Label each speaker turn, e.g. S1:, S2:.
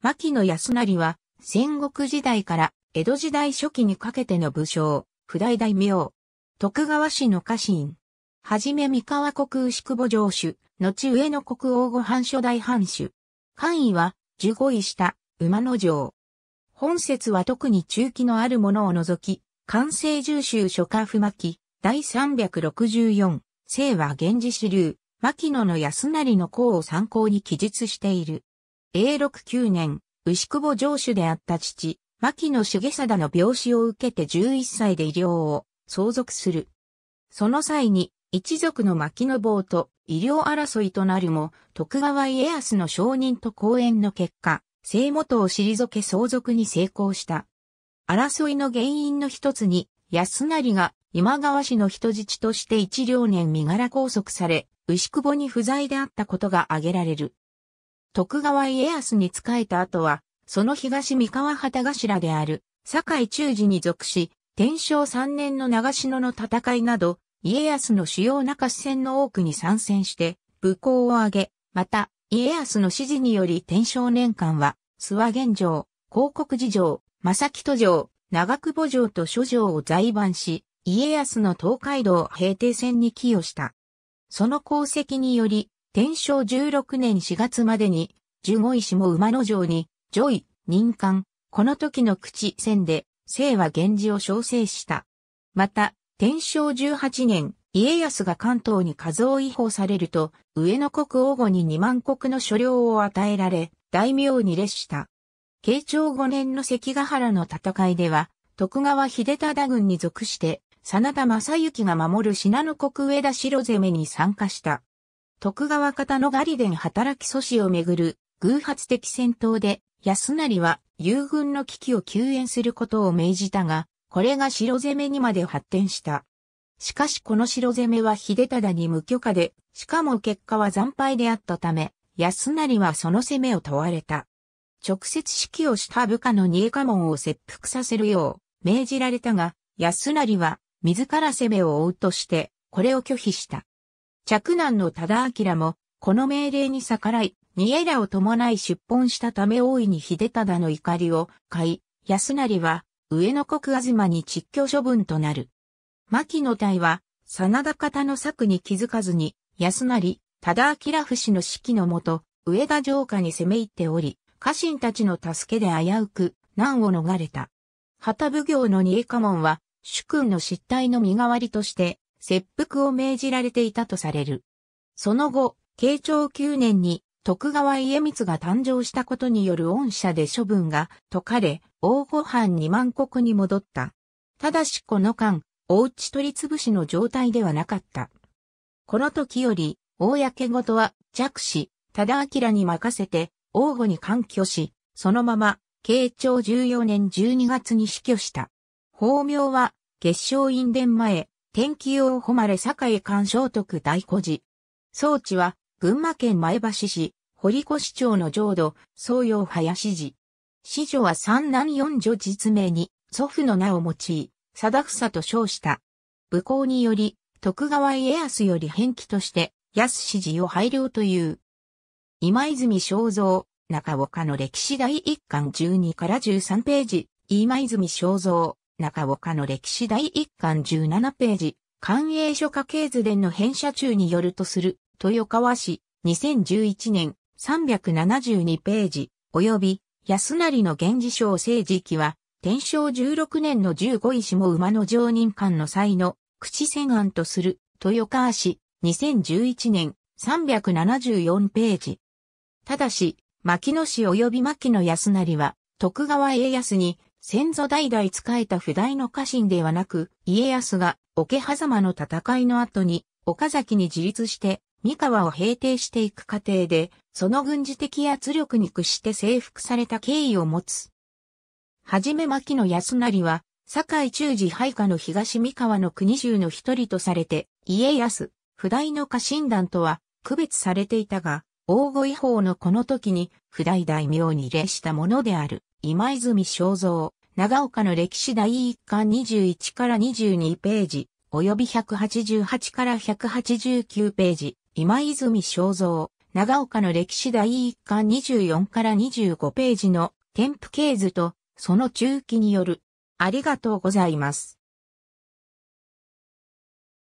S1: 牧野安成は、戦国時代から江戸時代初期にかけての武将、不代大名。徳川氏の家臣。はじめ三河国牛久保城主、後上野国王御藩初代藩主。官位は、十五位下、馬の城。本説は特に中期のあるものを除き、関西重州諸家不巻、第364、清和源氏主流、牧野の安成の功を参考に記述している。A69 年、牛久保城主であった父、牧野重貞の病死を受けて11歳で医療を相続する。その際に、一族の牧野坊と医療争いとなるも、徳川家康の承認と講演の結果、生元を退け相続に成功した。争いの原因の一つに、安成が今川氏の人質として一両年身柄拘束され、牛久保に不在であったことが挙げられる。徳川家康に仕えた後は、その東三河旗頭である、堺中寺に属し、天正3年の長篠の戦いなど、家康の主要中支戦の多くに参戦して、武功を挙げ、また、家康の指示により天正年間は、諏訪玄城、広国寺城、正木戸城、長久保城と諸城を在番し、家康の東海道平定戦に寄与した。その功績により、天正16年4月までに、十五石も馬の城に、上位、任官、この時の口戦で、清は源氏を称生した。また、天正18年、家康が関東に数を違法されると、上野国王後に2万国の所領を与えられ、大名に列した。慶長5年の関ヶ原の戦いでは、徳川秀忠軍に属して、真田正幸が守る信濃国上田城攻めに参加した。徳川方のガリデン働き阻止をめぐる偶発的戦闘で安成は友軍の危機を救援することを命じたが、これが城攻めにまで発展した。しかしこの城攻めは秀忠に無許可で、しかも結果は惨敗であったため、安成はその攻めを問われた。直接指揮をした部下の二重家門を切腹させるよう命じられたが、安成は自ら攻めを追うとして、これを拒否した。嫡男の忠明も、この命令に逆らい、逃げらを伴い出奔したため大いに秀忠の怒りを買い、安成は、上野国東に窒居処分となる。牧の隊は、真田方の策に気づかずに、安成、忠明不死の指揮のもと、上田城下に攻め入っており、家臣たちの助けで危うく、難を逃れた。旗奉行の二家門は、主君の失態の身代わりとして、切腹を命じられていたとされる。その後、慶長9年に徳川家光が誕生したことによる恩赦で処分が解かれ、王御藩二万国に戻った。ただしこの間、おうち取り潰しの状態ではなかった。この時より、公事は弱視、忠明に任せて、王御に干居し、そのまま、慶長14年12月に死去した。法名は、月照院伝前、天気を誉れ堺官聖徳大古寺。装置は、群馬県前橋市、堀越町の浄土、宗陽林寺。子女は三男四女実名に、祖父の名を用い、貞房と称した。武功により、徳川家康より返記として、安氏寺を拝領という。今泉正蔵、中岡の歴史第一巻12から13ページ、今泉正蔵、中岡の歴史第1巻17ページ、官営書家系図伝の編写中によるとする、豊川市、2011年、372ページ、及び、安成の源氏賞政治記は、天正16年の15石も馬の常任官の際の、口戦案とする、豊川市、2011年、374ページ。ただし、牧野氏及び牧野安成は、徳川家康に、先祖代々仕えた不代の家臣ではなく、家康が、桶狭間の戦いの後に、岡崎に自立して、三河を平定していく過程で、その軍事的圧力に屈して征服された経緯を持つ。はじめ牧野安成は、堺中寺配下の東三河の国中の一人とされて、家康、不代の家臣団とは区別されていたが、大御違法のこの時に、不代大名に礼したものである、今泉正蔵、長岡の歴史第1巻21から22ページ、及び188から189ページ、今泉正造、長岡の歴史第1巻24から25ページの添付系図と、その中期による、ありがとうございます。